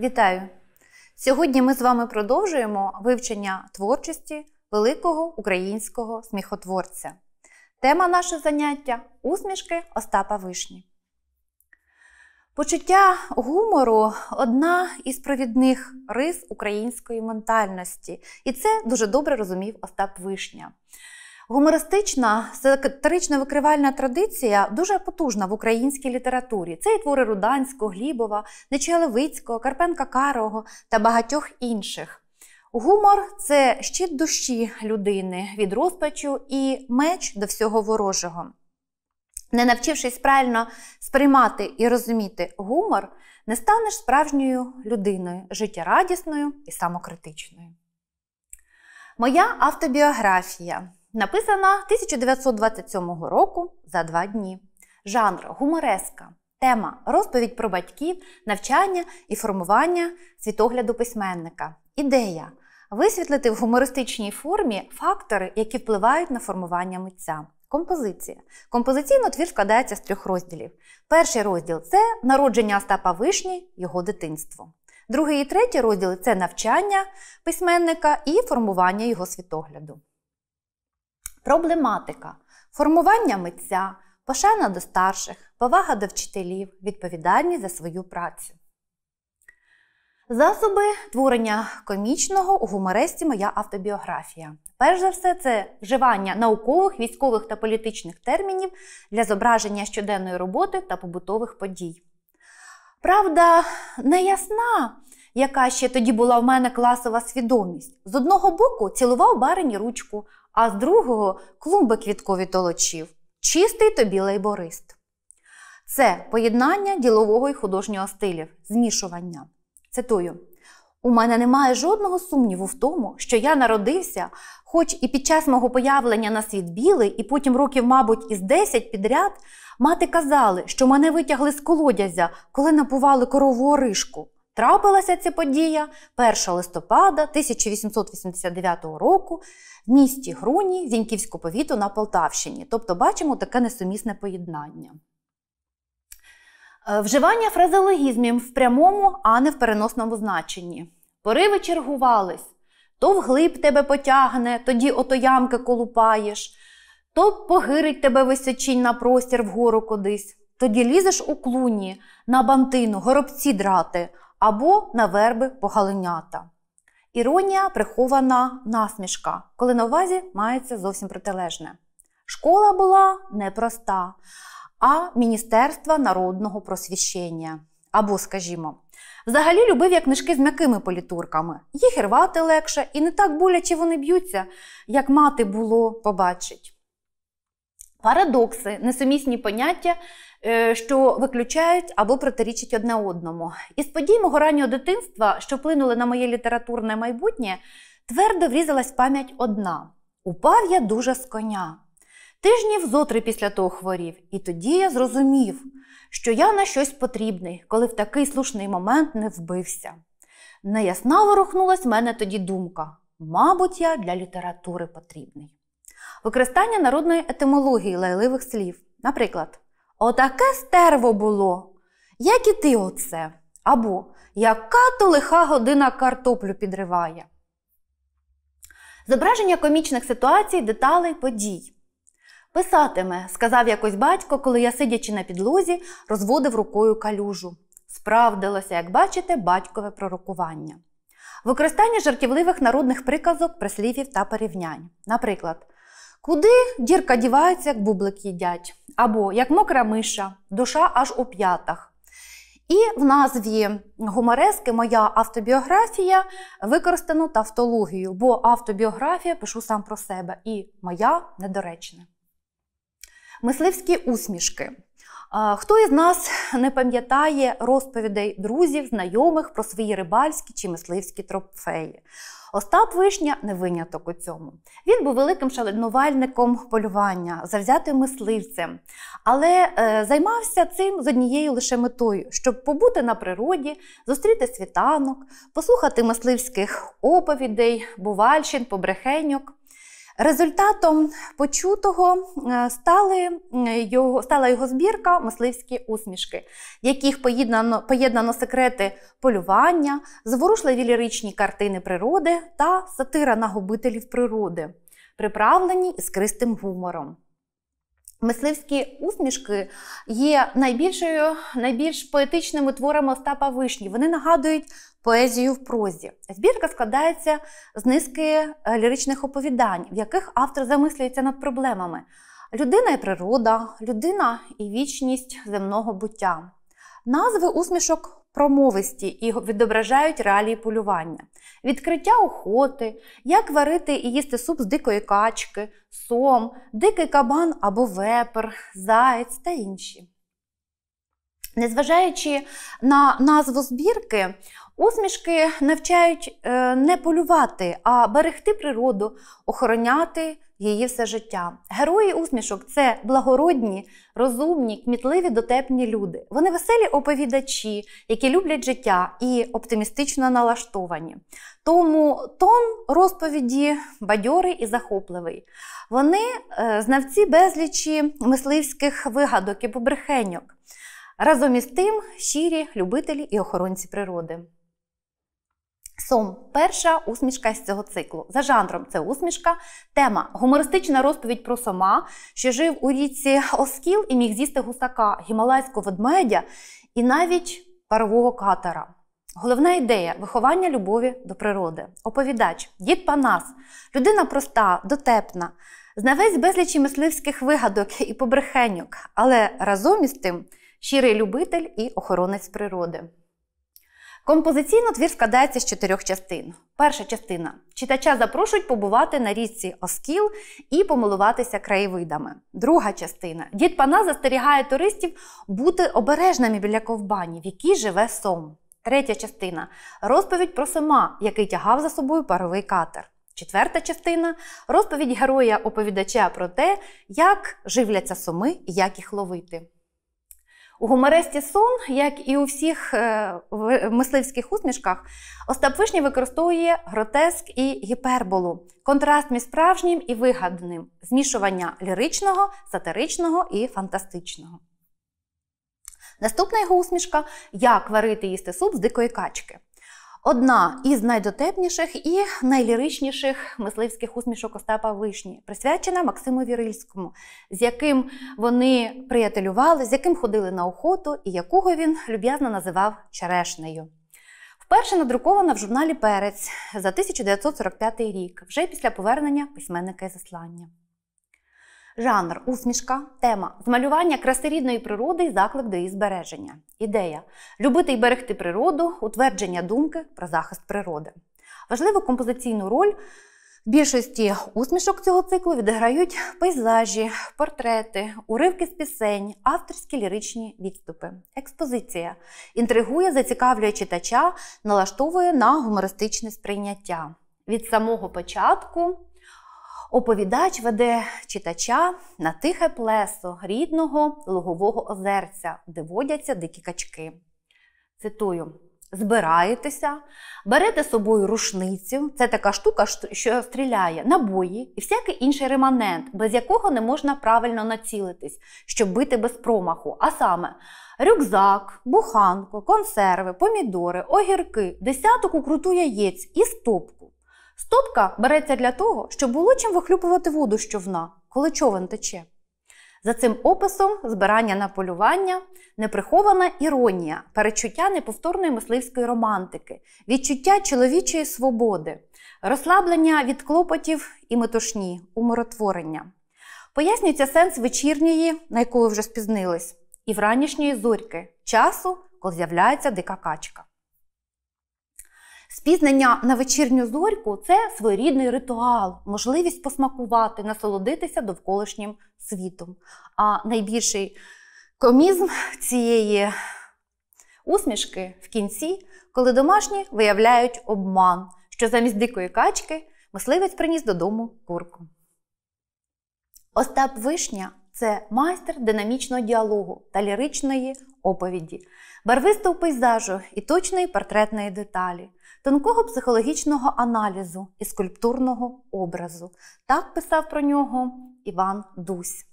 Вітаю! Сьогодні ми з вами продовжуємо вивчення творчості великого українського сміхотворця. Тема нашого заняття усмішки Остапа Вишні. Почуття гумору одна із провідних рис української ментальності. І це дуже добре розумів Остап Вишня. Гумористична сатирично викривальна традиція дуже потужна в українській літературі. Це і твори Руданського, Глібова, Нечелевицького, Карпенка Карого та багатьох інших. Гумор це щит душі людини від розпачу і меч до всього ворожого. Не навчившись правильно сприймати і розуміти гумор, не станеш справжньою людиною, життєрадісною і самокритичною. Моя автобіографія. Написана 1927 року за два дні. Жанр гумореска. Тема розповідь про батьків, навчання і формування світогляду письменника. Ідея висвітлити в гумористичній формі фактори, які впливають на формування митця. Композиція. Композиційно твір складається з трьох розділів. Перший розділ це народження Остапа Вишні, його дитинство. Другий і третій розділи це навчання письменника і формування його світогляду. Проблематика формування митця, пошана до старших, повага до вчителів, відповідальність за свою працю. Засоби творення комічного у гумористі Моя автобіографія. Перш за все, це вживання наукових, військових та політичних термінів для зображення щоденної роботи та побутових подій. Правда, неясна яка ще тоді була в мене класова свідомість, з одного боку цілував барині ручку, а з другого клумби квіткові толочів, чистий тобі лейборист. Це поєднання ділового і художнього стилів, змішування. Цитую. У мене немає жодного сумніву в тому, що я народився, хоч і під час мого появлення на світ білий, і потім років, мабуть, із 10 підряд мати казали, що мене витягли з колодязя, коли напували корову оришку. Трапилася ця подія 1 листопада 1889 року в місті Груні Зіньківського повіту на Полтавщині. Тобто бачимо таке несумісне поєднання. Е, вживання фразеологізмів в прямому, а не в переносному значенні. Пориви чергувались. То вглиб тебе потягне, тоді ото ямки колупаєш, то погирить тебе височінь на простір вгору кудись, тоді лізеш у клуні, на бантину, горобці драти або на верби погаленята. Іронія прихована насмішка, коли на увазі мається зовсім протилежне. Школа була непроста, а Міністерства народного просвіщення. Або, скажімо, взагалі любив я книжки з м'якими політурками. Їх рвати легше, і не так боляче вони б'ються, як мати було побачить. Парадокси, несумісні поняття, е, що виключають або протирічать одне одному. Із подій мого раннього дитинства, що вплинули на моє літературне майбутнє, твердо врізалась пам'ять одна: упав я дуже з коня. Тижнів зотри після того хворів, і тоді я зрозумів, що я на щось потрібний, коли в такий слушний момент не вбився. Неясна ворухнулась в мене тоді думка: мабуть, я для літератури потрібний використання народної етимології лайливих слів. Наприклад, отаке стерво було, як і ти оце. Або яка то лиха година картоплю підриває. Зображення комічних ситуацій, деталей, подій. Писатиме, сказав якось батько, коли я, сидячи на підлозі, розводив рукою калюжу. Справдилося, як бачите, батькове пророкування. Використання жартівливих народних приказок, прислівів та порівнянь. Наприклад, Куди дірка дівається, як бублик їдять, або як мокра миша, душа аж у п'ятах. І в назві гумарески Моя автобіографія використано тавтологію, бо автобіографія пишу сам про себе, і моя недоречна. Мисливські усмішки. Хто із нас не пам'ятає розповідей друзів, знайомих про свої рибальські чи мисливські трофеї? Остап Вишня не виняток у цьому. Він був великим шанувальником полювання, завзятим мисливцем, але е, займався цим з однією лише метою, щоб побути на природі, зустріти світанок, послухати мисливських оповідей, бувальщин, побрехеньок. Результатом почутого е, стали е, його, стала його збірка мисливські усмішки, в яких поєднано поєднано секрети полювання, зворушливі ліричні картини природи та сатира на губителів природи, приправлені іскристим гумором. Мисливські усмішки є найбільшою, найбільш поетичними творами Остапа Вишні. Вони нагадують поезію в прозі. Збірка складається з низки е, ліричних оповідань, в яких автор замислюється над проблемами: людина і природа, людина і вічність земного буття. Назви усмішок промовисті і відображають реалії полювання, відкриття охоти, як варити і їсти суп з дикої качки, сом, дикий кабан або вепер, заєць та інші. Незважаючи на назву збірки, усмішки навчають е, не полювати, а берегти природу, охороняти її все життя. Герої усмішок це благородні, розумні, кмітливі, дотепні люди. Вони веселі оповідачі, які люблять життя і оптимістично налаштовані. Тому тон розповіді бадьорий і захопливий. Вони е, знавці безлічі мисливських вигадок і побрехеньок. Разом із тим щирі любителі і охоронці природи. Сом перша усмішка з цього циклу. За жанром це усмішка. Тема гумористична розповідь про сома, що жив у річці Оскіл і міг з'їсти гусака, гімалайського ведмедя і навіть парового катера. Головна ідея виховання любові до природи. Оповідач, дід Панас, людина проста, дотепна, знавець безлічі мисливських вигадок і побрехеньок, але разом із тим щирий любитель і охоронець природи. Композиційно твір складається з чотирьох частин. Перша частина читача запрошують побувати на річці Оскіл і помилуватися краєвидами. Друга частина дід пана застерігає туристів бути обережними біля ковбані, в якій живе сом. Третя частина розповідь про сома, який тягав за собою паровий катер. Четверта частина розповідь героя-оповідача про те, як живляться соми і як їх ловити. У гумористі Сун, як і у всіх е, мисливських усмішках, Остап Вишня використовує гротеск і гіперболу, контраст між справжнім і вигаданим, змішування ліричного, сатиричного і фантастичного. Наступна його усмішка як варити їсти суп з дикої качки. Одна із найдотепніших і найліричніших мисливських усмішок Остапа Вишні, присвячена Максиму Вірильському, з яким вони приятелювали, з яким ходили на охоту і якого він люб'язно називав черешнею. Вперше надрукована в журналі Перець за 1945 рік, вже після повернення письменника і заслання. Жанр усмішка, тема змалювання красирідної природи і заклик до її збереження. Ідея любити і берегти природу, утвердження думки про захист природи. Важливу композиційну роль в більшості усмішок цього циклу відіграють пейзажі, портрети, уривки з пісень, авторські ліричні відступи. Експозиція інтригує, зацікавлює читача, налаштовує на гумористичне сприйняття. Від самого початку. Оповідач веде читача на тихе плесо рідного лугового озерця, де водяться дикі качки. Цитую. Збираєтеся, берете з собою рушницю, це така штука, що стріляє, набої і всякий інший реманент, без якого не можна правильно націлитись, щоб бити без промаху. А саме рюкзак, буханку, консерви, помідори, огірки, десяток укруту яєць і стопку. Стопка береться для того, щоб було чим вихлюпувати воду з човна, коли човен тече. За цим описом збирання на полювання неприхована іронія, перечуття неповторної мисливської романтики, відчуття чоловічої свободи, розслаблення від клопотів і метушні, умиротворення. Пояснюється сенс вечірньої, на яку ви вже спізнились, і вранішньої зорьки, часу, коли з'являється дика качка. Спізнення на вечірню зорьку це своєрідний ритуал, можливість посмакувати, насолодитися довколишнім світом. А найбільший комізм цієї усмішки в кінці, коли домашні виявляють обман, що замість дикої качки мисливець приніс додому курку. Остап Вишня це майстер динамічного діалогу та ліричної оповіді, барвистого пейзажу і точної портретної деталі, тонкого психологічного аналізу і скульптурного образу. Так писав про нього Іван Дусь.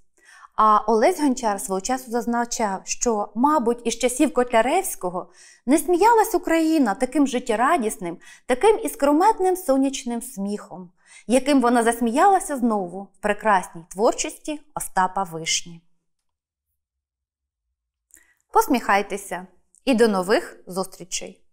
А Олесь Гончар свого часу зазначав, що, мабуть, із часів Котляревського не сміялась Україна таким життєрадісним, таким іскрометним сонячним сміхом, яким вона засміялася знову в прекрасній творчості Остапа Вишні. Посміхайтеся і до нових зустрічей!